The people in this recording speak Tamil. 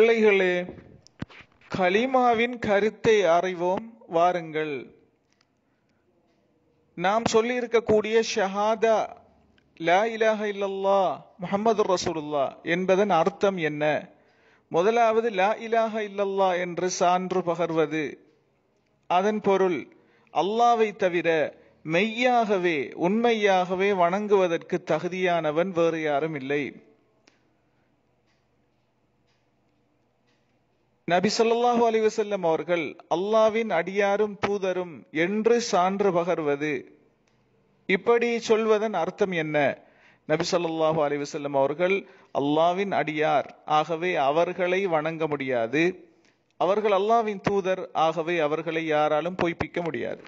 பிள்ளைகளே கலிமாவின் கருத்தை அறிவோம் வாருங்கள் நாம் சொல்லி இருக்கக்கூடிய ஷஹாதா லா இலாஹ இல்லல்லா முஹம்மது ரசூலுல்லா என்பதன் அர்த்தம் என்ன முதலாவது லா இலாஹ இல்லல்லா என்று சான்று பகர்வது அதன் பொருள் அல்லாவை தவிர மெய்யாகவே உண்மையாகவே வணங்குவதற்கு தகுதியானவன் வேறு யாரும் இல்லை நபி சொல்லாஹு அலிவசல்லம் அவர்கள் அல்லாவின் அடியாரும் தூதரும் என்று சான்று பகர்வது இப்படி சொல்வதன் அர்த்தம் என்ன நபி சொல்லாஹு அலிவசல்லம் அவர்கள் அல்லாவின் அடியார் ஆகவே அவர்களை வணங்க முடியாது அவர்கள் அல்லாவின் தூதர் ஆகவே அவர்களை யாராலும் பொய்ப்பிக்க முடியாது